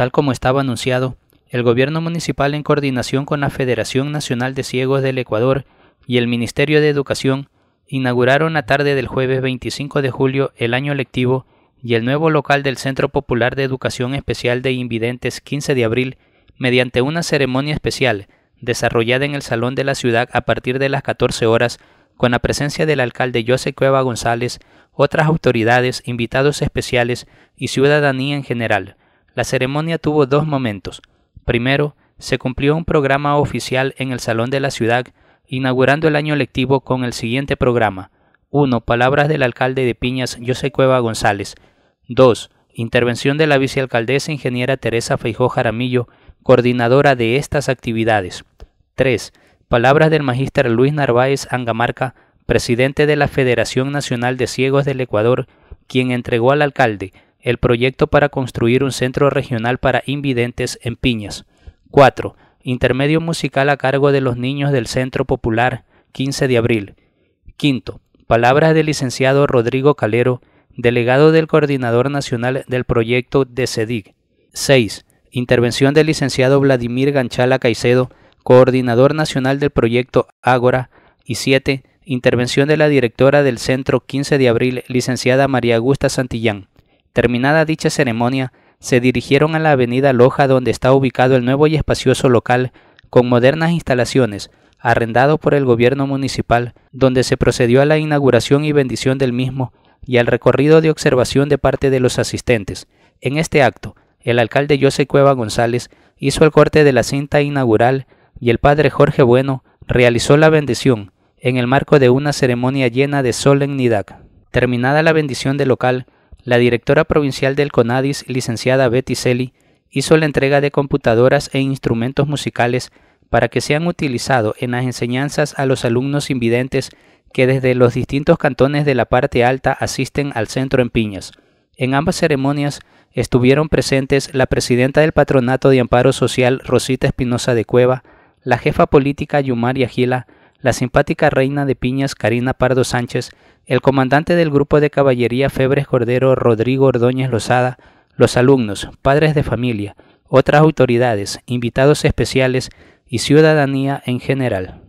Tal como estaba anunciado, el gobierno municipal en coordinación con la Federación Nacional de Ciegos del Ecuador y el Ministerio de Educación inauguraron a tarde del jueves 25 de julio el año lectivo y el nuevo local del Centro Popular de Educación Especial de Invidentes 15 de abril mediante una ceremonia especial desarrollada en el Salón de la Ciudad a partir de las 14 horas con la presencia del alcalde José Cueva González, otras autoridades, invitados especiales y ciudadanía en general. La ceremonia tuvo dos momentos. Primero, se cumplió un programa oficial en el Salón de la Ciudad, inaugurando el año lectivo con el siguiente programa. 1. Palabras del alcalde de Piñas, José Cueva González. 2. Intervención de la vicealcaldesa ingeniera Teresa Feijó Jaramillo, coordinadora de estas actividades. 3. Palabras del magíster Luis Narváez Angamarca, presidente de la Federación Nacional de Ciegos del Ecuador, quien entregó al alcalde el proyecto para construir un centro regional para invidentes en Piñas. 4. Intermedio musical a cargo de los niños del Centro Popular, 15 de abril. 5. Palabras del licenciado Rodrigo Calero, delegado del Coordinador Nacional del Proyecto de Cedig. 6. Intervención del licenciado Vladimir Ganchala Caicedo, Coordinador Nacional del Proyecto Ágora. Y 7. Intervención de la directora del Centro 15 de abril, licenciada María Augusta Santillán. Terminada dicha ceremonia, se dirigieron a la avenida Loja donde está ubicado el nuevo y espacioso local con modernas instalaciones, arrendado por el gobierno municipal, donde se procedió a la inauguración y bendición del mismo y al recorrido de observación de parte de los asistentes. En este acto, el alcalde José Cueva González hizo el corte de la cinta inaugural y el padre Jorge Bueno realizó la bendición en el marco de una ceremonia llena de solemnidad. Terminada la bendición del local, la directora provincial del CONADIS, licenciada Betty Selly, hizo la entrega de computadoras e instrumentos musicales para que sean utilizados en las enseñanzas a los alumnos invidentes que desde los distintos cantones de la parte alta asisten al centro en Piñas. En ambas ceremonias estuvieron presentes la presidenta del Patronato de Amparo Social Rosita Espinosa de Cueva, la jefa política Yumaria Gila, la simpática reina de piñas Karina Pardo Sánchez, el comandante del grupo de caballería Febres Cordero Rodrigo Ordóñez Lozada, los alumnos, padres de familia, otras autoridades, invitados especiales y ciudadanía en general.